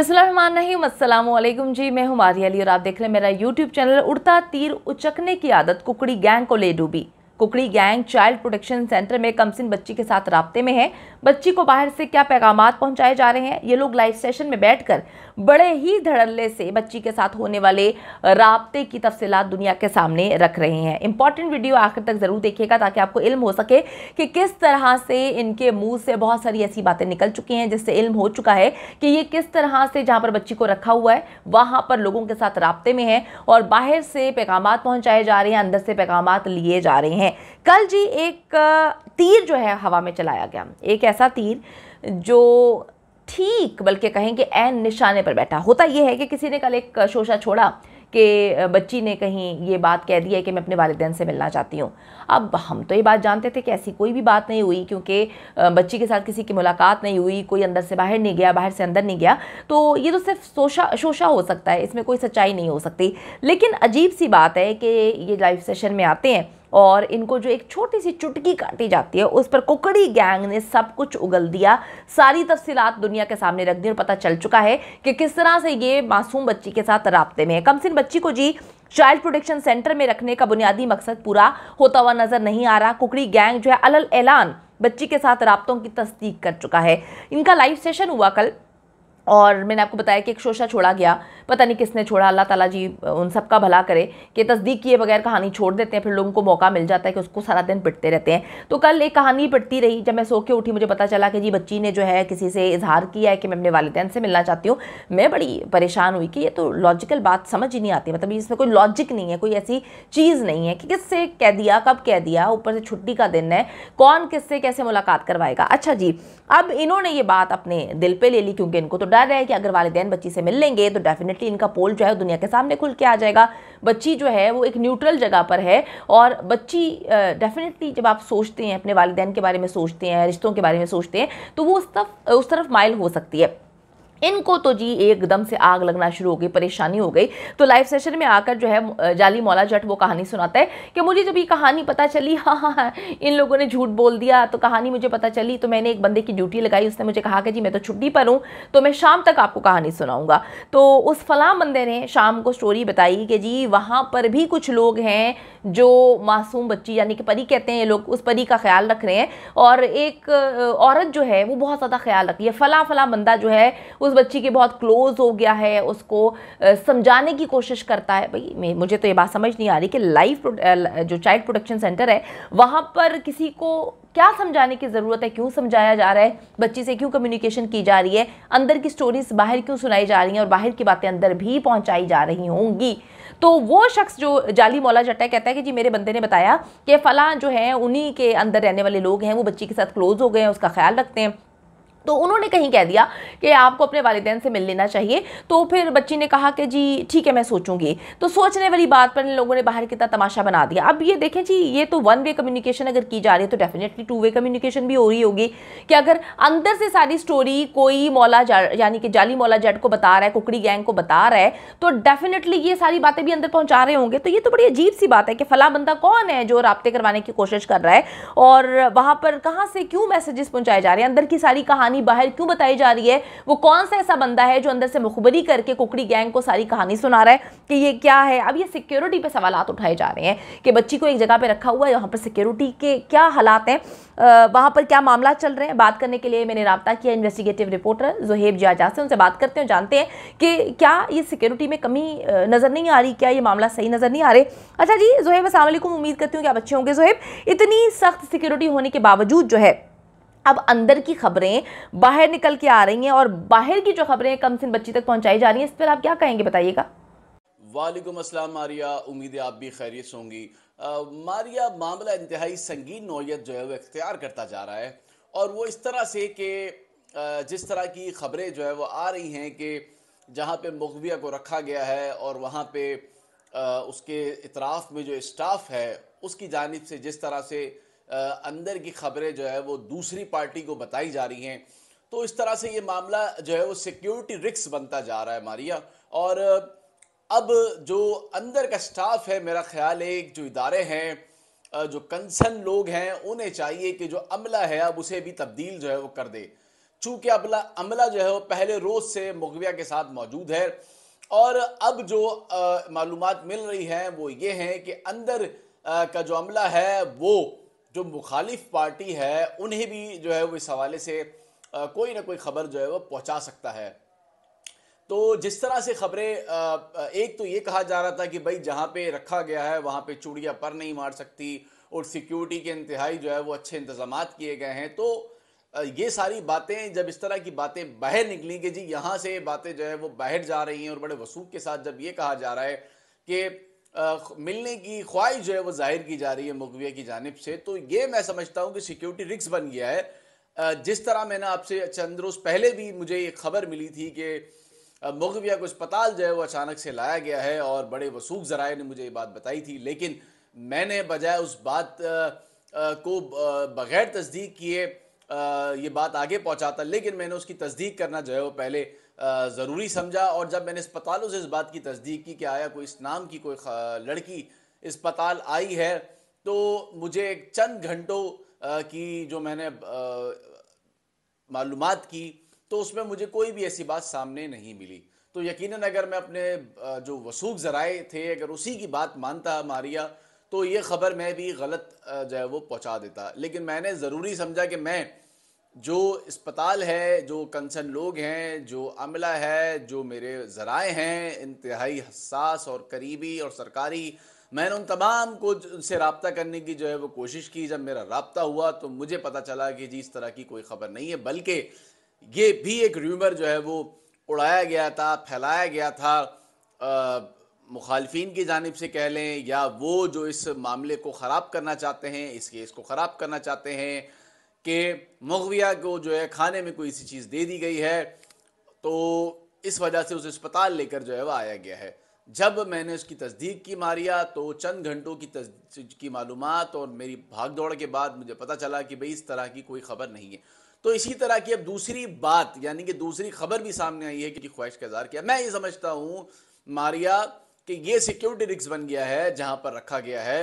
असलम जी मैं हूं मारिया अली और आप देख रहे हैं मेरा यूट्यूब चैनल उड़ता तीर उचकने की आदत कुकड़ी गैंग को ले डूबी कुकड़ी गैंग चाइल्ड प्रोटेक्शन सेंटर में कमसिन बच्ची के साथ राबते में है बच्ची को बाहर से क्या पैगाम पहुंचाए जा रहे हैं ये लोग लाइव सेशन में बैठकर बड़े ही धड़ल्ले से बच्ची के साथ होने वाले रबते की तफसीत दुनिया के सामने रख रहे हैं इंपॉर्टेंट वीडियो आखिर तक ज़रूर देखिएगा ताकि आपको इल्म हो सके कि किस तरह से इनके मुँह से बहुत सारी ऐसी बातें निकल चुकी हैं जिससे इल्म हो चुका है कि ये किस तरह से जहाँ पर बच्ची को रखा हुआ है वहाँ पर लोगों के साथ रबते में है और बाहर से पैगाम पहुँचाए जा रहे हैं अंदर से पैगाम लिए जा रहे हैं कल जी एक तीर जो है हवा में चलाया गया एक ऐसा तीर जो ठीक बल्कि कहेंगे एन निशाने पर बैठा होता यह है कि किसी ने कल एक शोशा छोड़ा कि बच्ची ने कहीं ये बात कह दी है कि मैं अपने वालदेन से मिलना चाहती हूँ अब हम तो ये बात जानते थे कि ऐसी कोई भी बात नहीं हुई क्योंकि बच्ची के साथ किसी की मुलाकात नहीं हुई कोई अंदर से बाहर नहीं गया बाहर से अंदर नहीं गया तो ये तो सिर्फ शोशा शोशा हो सकता है इसमें कोई सच्चाई नहीं हो सकती लेकिन अजीब सी बात है कि ये लाइव सेशन में आते हैं और इनको जो एक छोटी सी चुटकी काटी जाती है उस पर कुकड़ी गैंग ने सब कुछ उगल दिया सारी तफसीलात दुनिया के सामने रख दी और पता चल चुका है कि किस तरह से ये मासूम बच्ची के साथ रबते में है कमसिन बच्ची को जी चाइल्ड प्रोटेक्शन सेंटर में रखने का बुनियादी मकसद पूरा होता हुआ नजर नहीं आ रहा कुकड़ी गैंग जो है अलल ऐलान बच्ची के साथ रबतों की तस्दीक कर चुका है इनका लाइव सेशन हुआ कल और मैंने आपको बताया कि एक शोशा छोड़ा गया पता नहीं किसने छोड़ा अल्लाह ताला जी उन सब का भला करे कि तस्दीक किए बगैर कहानी छोड़ देते हैं फिर लोगों को मौका मिल जाता है कि उसको सारा दिन पिटते रहते हैं तो कल एक कहानी पिटती रही जब मैं सो के उठी मुझे पता चला कि जी बच्ची ने जो है किसी से इजहार किया है कि मैं अपने वालदेन से मिलना चाहती हूँ मैं बड़ी परेशान हुई कि ये तो लॉजिकल बात समझ ही नहीं आती मतलब इसमें कोई लॉजिक नहीं है कोई ऐसी चीज़ नहीं है कि किससे कह दिया कब कह दिया ऊपर से छुट्टी का दिन है कौन किससे कैसे मुलाकात करवाएगा अच्छा जी अब इन्होंने ये बात अपने दिल पे ले ली क्योंकि इनको तो डर है कि अगर वालदेन बच्ची से मिल लेंगे तो डेफिनेट डेफिनेटली इनका पोल जो है दुनिया के सामने खुल के आ जाएगा बच्ची जो है वो एक न्यूट्रल जगह पर है और बच्ची डेफिनेटली जब आप सोचते हैं अपने वालदेन के बारे में सोचते हैं रिश्तों के बारे में सोचते हैं तो वो उस तरफ उस तरफ माइल हो सकती है इनको तो जी एकदम से आग लगना शुरू हो गई परेशानी हो गई तो लाइव सेशन में आकर जो है जाली मौला जट वो कहानी सुनाता है कि मुझे जब ये कहानी पता चली हाँ हाँ हा, इन लोगों ने झूठ बोल दिया तो कहानी मुझे पता चली तो मैंने एक बंदे की ड्यूटी लगाई उसने मुझे कहा कि जी मैं तो छुट्टी पर हूँ तो मैं शाम तक आपको कहानी सुनाऊँगा तो उस फला बंदे ने शाम को स्टोरी बताई कि जी वहाँ पर भी कुछ लोग हैं जो मासूम बच्ची यानी कि परी कहते हैं ये लोग उस परी का ख्याल रख रहे हैं और एक औरत जो है वो बहुत ज़्यादा ख्याल रखती है फ़ला फ़ला बंदा जो है उस बच्ची के बहुत क्लोज हो गया है उसको समझाने की कोशिश करता है भाई मुझे तो ये बात समझ नहीं आ रही कि लाइफ जो चाइल्ड प्रोटेक्शन सेंटर है वहाँ पर किसी को क्या समझाने की ज़रूरत है क्यों समझाया जा रहा है बच्ची से क्यों कम्युनिकेशन की जा रही है अंदर की स्टोरीज बाहर क्यों सुनाई जा रही हैं और बाहर की बातें अंदर भी पहुंचाई जा रही होंगी तो वो शख्स जो जाली मौला जट्टा कहता है कि जी मेरे बंदे ने बताया कि फला जो है उन्हीं के अंदर रहने वाले लोग हैं वो बच्ची के साथ क्लोज़ हो गए हैं उसका ख्याल रखते हैं तो उन्होंने कहीं कह दिया कि आपको अपने वालदेन से मिल लेना चाहिए तो फिर बच्ची ने कहा कि जी ठीक है मैं सोचूंगी तो सोचने वाली बात पर लोगों ने बाहर कितना तमाशा बना दिया अब ये देखें जी ये तो वन वे कम्युनिकेशन अगर की जा रही है तो डेफिनेटली टू वे कम्युनिकेशन भी हो रही होगी कि अगर अंदर से सारी स्टोरी कोई मौला यानी कि जाली मौला जट को बता रहा है कुकड़ी गैंग को बता रहा है तो डेफिनेटली ये सारी बातें भी अंदर पहुंचा रहे होंगे तो ये तो बड़ी अजीब सी बात है कि फला बंदा कौन है जो रबते करवाने की कोशिश कर रहा है और वहाँ पर कहाँ से क्यों मैसेजेस पहुँचाए जा रहे हैं अंदर की सारी कहानी बाहर क्यों बताई जा रही है वो कौन सा ऐसा बंदा है जो अंदर से मुखबरी करके कुकड़ी गैंग को सारी कहानी सुना रहा है कि ये क्या है अब ये सिक्योरिटी पे सवाल उठाए जा रहे हैं कि बच्ची को एक जगह पर रखा हुआ है वहाँ पर सिक्योरिटी के क्या हालात हैं वहाँ पर क्या मामला चल रहे हैं बात करने के लिए मैंने रबता किया इन्वेस्टिगेटिव रिपोर्टर जोहेब जियाजा से उनसे बात करते हैं जानते हैं कि क्या ये सिक्योरिटी में कमी नज़र नहीं आ रही क्या ये मामला सही नज़र नहीं आ रहे अच्छा जी जोहेब असल उम्मीद करती हूँ कि आप अच्छे होंगे जोहेब इतनी सख्त सिक्योरिटी होने के बावजूद जो है अब अंदर की खबरें बाहर निकल के आ रही हैं और बाहर की जो खबरें कम से बच्ची तक पहुंचाई जा रही हैं इस पर आप क्या कहेंगे बताइएगा वालेकुम अस्सलाम मारिया उम्मीद है आप भी खैरियत होंगी मारिया मामला इंतहाई संगीन नौीयत जो है वो इख्तियार करता जा रहा है और वो इस तरह से कि जिस तरह की खबरें जो है वो आ रही हैं कि जहाँ पे मुखबिया को रखा गया है और वहाँ पे उसके इतराफ़ में जो इस्टाफ है उसकी जानब से जिस तरह से अंदर की खबरें जो है वो दूसरी पार्टी को बताई जा रही हैं तो इस तरह से ये मामला जो है वो सिक्योरिटी रिक्स बनता जा रहा है मारिया और अब जो अंदर का स्टाफ है मेरा ख्याल है जो इदारे हैं जो कंसर्न लोग हैं उन्हें चाहिए कि जो अमला है अब उसे भी तब्दील जो है वो कर दे चूँकि अब अमला जो है वो पहले रोज़ से मुगविया के साथ मौजूद है और अब जो मालूम मिल रही हैं वो ये हैं कि अंदर आ, का जो अमला है वो जो मुखालिफ पार्टी है उन्हें भी जो है वो इस हवाले से कोई ना कोई खबर जो है वो पहुंचा सकता है तो जिस तरह से खबरें एक तो ये कहा जा रहा था कि भाई जहाँ पे रखा गया है वहाँ पे चूड़िया पर नहीं मार सकती और सिक्योरिटी के इंतहाई जो है वो अच्छे इंतजाम किए गए हैं तो ये सारी बातें जब इस तरह की बातें बाहर निकली कि जी यहाँ से बातें जो है वो बाहर जा रही हैं और बड़े वसूख के साथ जब ये कहा जा रहा है कि आ, मिलने की ख्वाहिश जो है वो जाहिर की जा रही है मुगविया की जानब से तो ये मैं समझता हूँ कि सिक्योरिटी रिक्स बन गया है जिस तरह मैंने आपसे चंद रोज़ पहले भी मुझे ये खबर मिली थी कि मुगविया को अस्पताल जो है वो अचानक से लाया गया है और बड़े वसूख जराए ने मुझे ये बात बताई थी लेकिन मैंने बजाय उस बात को बग़ैर तस्दीक किए ये बात आगे पहुँचाता लेकिन मैंने उसकी तस्दीक करना जो है वो पहले ज़रूरी समझा और जब मैंने अस्पतालों से इस बात की तस्दीक की कि आया कोई इस नाम की कोई लड़की अस्पताल आई है तो मुझे एक चंद घंटों की जो मैंने मालूम की तो उसमें मुझे कोई भी ऐसी बात सामने नहीं मिली तो यकीनन अगर मैं अपने जो वसूख ज़राए थे अगर उसी की बात मानता मारिया तो ये खबर मैं भी गलत जो है वो पहुँचा देता लेकिन मैंने ज़रूरी समझा कि मैं जो अस्पताल है जो कंसर्न लोग हैं जो अमला है जो मेरे ज़राए हैं इंतहाई हसास और करीबी और सरकारी मैंने उन तमाम को उनसे रबता करने की जो है वो कोशिश की जब मेरा रबता हुआ तो मुझे पता चला कि जी इस तरह की कोई ख़बर नहीं है बल्कि ये भी एक र्यूमर जो है वो उड़ाया गया था फैलाया गया था मुखालफन मुखालफी की जानब से कह लें या वो जो इस मामले को ख़राब करना चाहते हैं इस केस को ख़राब करना चाहते हैं कि मगविया को जो है खाने में कोई सी चीज़ दे दी गई है तो इस वजह से उसे अस्पताल लेकर जो है वह आया गया है जब मैंने उसकी तस्दीक की मारिया तो चंद घंटों की तस्दीक की मालूम और मेरी भाग दौड़ के बाद मुझे पता चला कि भाई इस तरह की कोई खबर नहीं है तो इसी तरह की अब दूसरी बात यानी कि दूसरी खबर भी सामने आई है कि ख्वाहिश का इजहार किया मैं ये समझता हूँ मारिया कि ये सिक्योरिटी रिक्स बन गया है जहाँ पर रखा गया है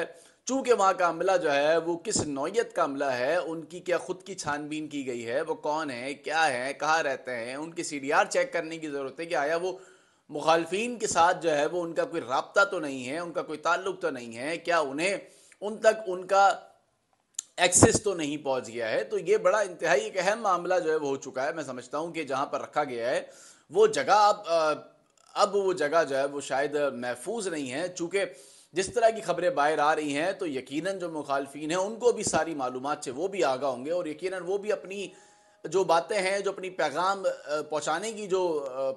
चूंकि वहाँ का अमला जो है वो किस नौीयत का अमला है उनकी क्या खुद की छानबीन की गई है वो कौन है क्या है कहाँ रहते हैं उनकी सी डी आर चेक करने की ज़रूरत है कि आया वो मुखालफन के साथ जो है वो उनका कोई रबता तो नहीं है उनका कोई ताल्लुक तो नहीं है क्या उन्हें उन तक उनका एक्सेस तो नहीं पहुंच गया है तो ये बड़ा इंतहाई एक अहम मामला जो है वो हो चुका है मैं समझता हूँ कि जहाँ पर रखा गया है वो जगह अब अब वो जगह जो है वो शायद महफूज नहीं है चूंकि जिस तरह की खबरें बाहर आ रही हैं तो यकीनन जो मुखालफी हैं उनको भी सारी मालूम से वो भी आगा होंगे और यकीनन वो भी अपनी जो बातें हैं जो अपनी पैगाम पहुँचाने की जो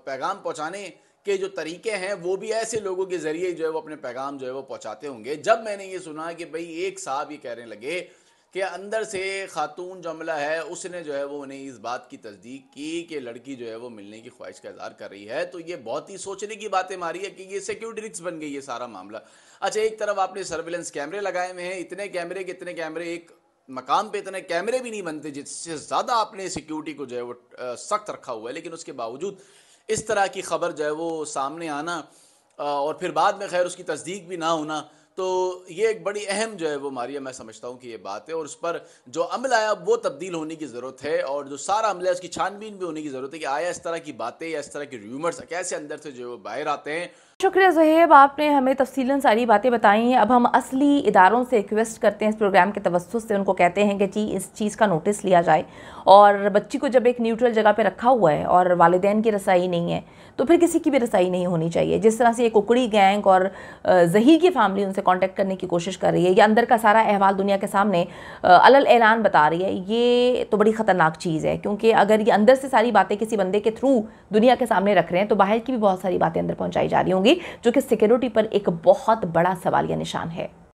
पैगाम पहुँचाने के जो तरीके हैं वो भी ऐसे लोगों के ज़रिए जो है वो अपने पैगाम जो है वो पहुँचाते होंगे जब मैंने ये सुना कि भाई एक साहब ये कहने लगे कि अंदर से खातून जो अमला है उसने जो है वो उन्हें इस बात की तस्दीक की कि लड़की जो है वो मिलने की ख्वाहिश का इजहार कर रही है तो ये बहुत ही सोचने की बातें मारी है कि ये सिक्योरिटी रिक्स बन गई ये सारा मामला अच्छा एक तरफ आपने सर्विलेंस कैमरे लगाए हुए हैं इतने कैमरे के इतने कैमरे एक मकाम पे इतने कैमरे भी नहीं बनते जिससे ज़्यादा आपने सिक्योरिटी को जो है वो सख्त रखा हुआ है लेकिन उसके बावजूद इस तरह की खबर जो है वो सामने आना और फिर बाद में खैर उसकी तस्दीक भी ना होना तो ये एक बड़ी अहम जो है वो मारिया मैं समझता हूँ कि ये बात है और उस पर जो अमल आया वो तब्दील होने की ज़रूरत है और जो सारा अमल है उसकी छानबीन भी होने की ज़रूरत है कि आया इस तरह की बातें या इस तरह के र्यूमर्स कैसे अंदर से जो है वो बाहर आते हैं शुक्रिया जहेब आपने हमें तफसीला सारी बातें बताई हैं अब हम असली इदारों से रिक्वेस्ट करते हैं इस प्रोग्राम के तवस्त से उनको कहते हैं कि जी इस चीज़ का नोटिस लिया जाए और बच्ची को जब एक न्यूट्रल जगह पर रखा हुआ है और वालदेन की रसाई नहीं है तो फिर किसी की भी रसाई नहीं होनी चाहिए जिस तरह से एक उकड़ी गैंग और जही की फैमिली उनसे कांटेक्ट करने की कोशिश कर रही है या अंदर का सारा अहवाल दुनिया के सामने अलल ऐलान बता रही है ये तो बड़ी ख़तरनाक चीज़ है क्योंकि अगर ये अंदर से सारी बातें किसी बंदे के थ्रू दुनिया के सामने रख रहे हैं तो बाहर की भी बहुत सारी बातें अंदर पहुँचाई जा रही होंगी जो कि सिक्योरिटी पर एक बहुत बड़ा सवाल या निशान है